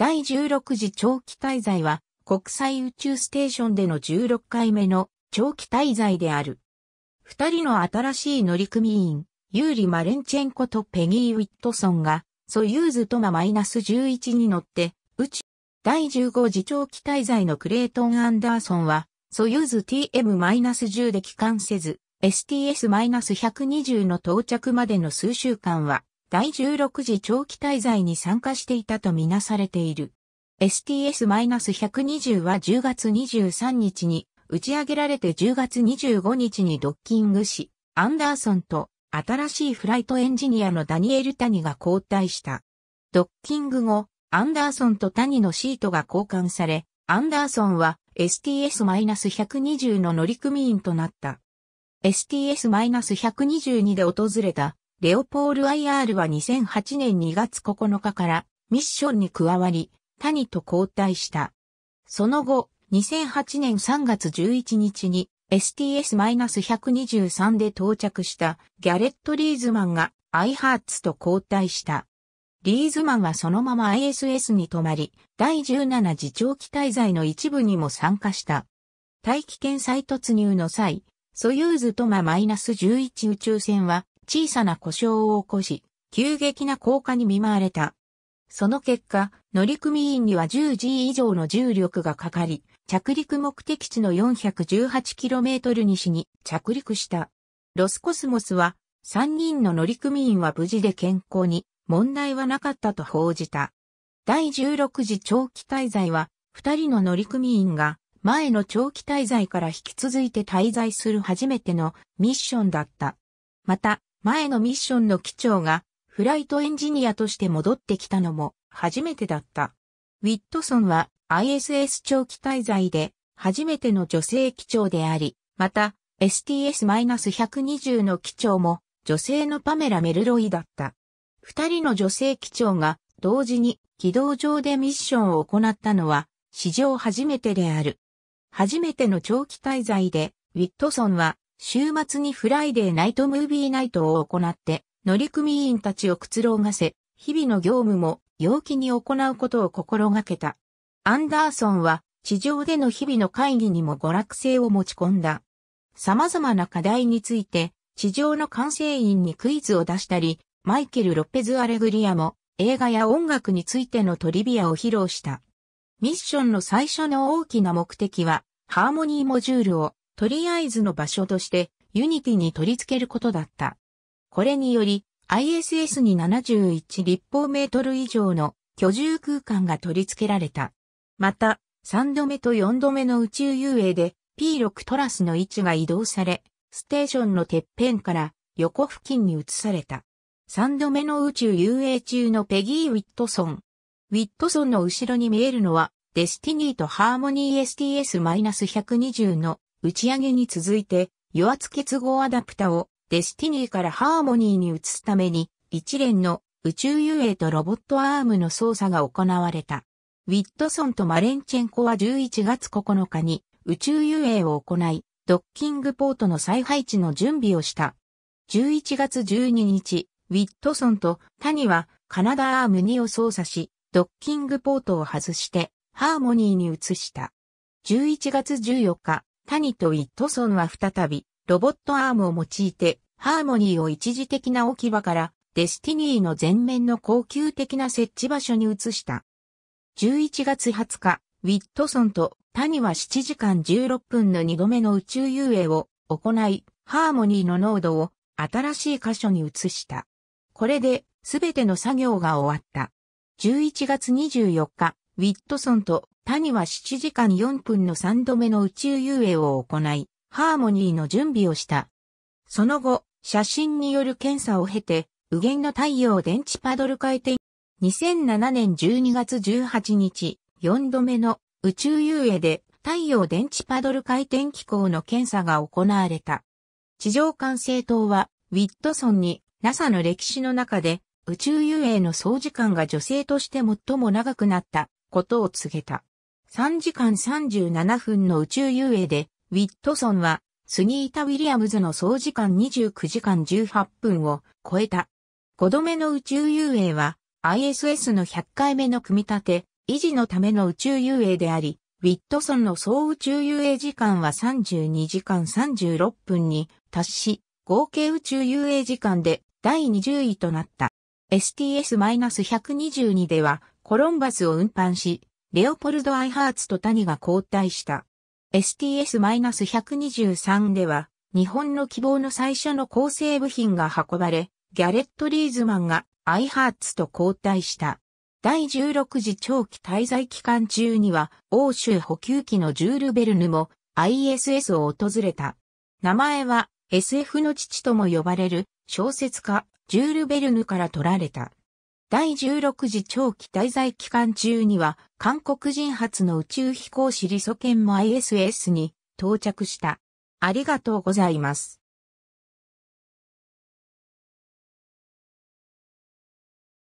第16次長期滞在は国際宇宙ステーションでの16回目の長期滞在である。二人の新しい乗組員、ユーリ・マレンチェンコとペギー・ウィットソンが、ソユーズトママイナス11に乗って、宇宙、第15次長期滞在のクレイトン・アンダーソンは、ソユーズ TM-10 で帰還せず、STS-120 の到着までの数週間は、第16次長期滞在に参加していたとみなされている。STS-120 は10月23日に打ち上げられて10月25日にドッキングし、アンダーソンと新しいフライトエンジニアのダニエル・タニが交代した。ドッキング後、アンダーソンとタニのシートが交換され、アンダーソンは STS-120 の乗組員となった。STS-122 で訪れたレオポール IR は2008年2月9日からミッションに加わり、谷と交代した。その後、2008年3月11日に STS-123 で到着したギャレット・リーズマンがアイハーツと交代した。リーズマンはそのまま ISS に泊まり、第17次長期滞在の一部にも参加した。大気圏再突入の際、ソユーズトマ -11 宇宙船は小さな故障を起こし、急激な降下に見舞われた。その結果、乗組員には 10G 以上の重力がかかり、着陸目的地の 418km 西に着陸した。ロスコスモスは、3人の乗組員は無事で健康に、問題はなかったと報じた。第16次長期滞在は、2人の乗組員が、前の長期滞在から引き続いて滞在する初めてのミッションだった。また、前のミッションの機長がフライトエンジニアとして戻ってきたのも初めてだった。ウィットソンは ISS 長期滞在で初めての女性機長であり、また STS-120 の機長も女性のパメラ・メルロイだった。二人の女性機長が同時に軌道上でミッションを行ったのは史上初めてである。初めての長期滞在でウィットソンは週末にフライデーナイトムービーナイトを行って、乗組員たちをくつろがせ、日々の業務も陽気に行うことを心がけた。アンダーソンは、地上での日々の会議にも娯楽性を持ち込んだ。様々な課題について、地上の管制員にクイズを出したり、マイケル・ロペズ・アレグリアも映画や音楽についてのトリビアを披露した。ミッションの最初の大きな目的は、ハーモニーモジュールをとりあえずの場所としてユニティに取り付けることだった。これにより ISS に71立方メートル以上の居住空間が取り付けられた。また、3度目と4度目の宇宙遊泳で P6 トラスの位置が移動され、ステーションのてっぺんから横付近に移された。3度目の宇宙遊泳中のペギー・ウィットソン。ウィットソンの後ろに見えるのは、デスティニーとハーモニー STS-120 の打ち上げに続いて、与圧結合アダプタをデスティニーからハーモニーに移すために、一連の宇宙遊泳とロボットアームの操作が行われた。ウィットソンとマレンチェンコは11月9日に宇宙遊泳を行い、ドッキングポートの再配置の準備をした。11月12日、ウィットソンと谷はカナダアーム2を操作し、ドッキングポートを外してハーモニーに移した。11月14日、谷とイットソンは再び、ロボットアームを用いて、ハーモニーを一時的な置き場から、デスティニーの前面の高級的な設置場所に移した。11月20日、ウィットソンと谷は7時間16分の2度目の宇宙遊泳を行い、ハーモニーの濃度を新しい箇所に移した。これで、すべての作業が終わった。11月24日、ウィットソンと谷は7時間4分の3度目の宇宙遊泳を行い、ハーモニーの準備をした。その後、写真による検査を経て、右舷の太陽電池パドル回転。2007年12月18日、4度目の宇宙遊泳で太陽電池パドル回転機構の検査が行われた。地上管制塔は、ウィットソンに NASA の歴史の中で宇宙遊泳の総時間が女性として最も長くなったことを告げた。3時間37分の宇宙遊泳で、ウィットソンは、スニータ・ウィリアムズの総時間29時間18分を超えた。5度目の宇宙遊泳は、ISS の100回目の組み立て、維持のための宇宙遊泳であり、ウィットソンの総宇宙遊泳時間は32時間36分に達し、合計宇宙遊泳時間で第20位となった。STS-122 では、コロンバスを運搬し、レオポルド・アイハーツと谷が交代した。STS-123 では、日本の希望の最初の構成部品が運ばれ、ギャレット・リーズマンがアイハーツと交代した。第16次長期滞在期間中には、欧州補給機のジュール・ベルヌも ISS を訪れた。名前は SF の父とも呼ばれる小説家ジュール・ベルヌから取られた。第16次長期滞在期間中には、韓国人初の宇宙飛行士リソケンも ISS に到着した。ありがとうございます。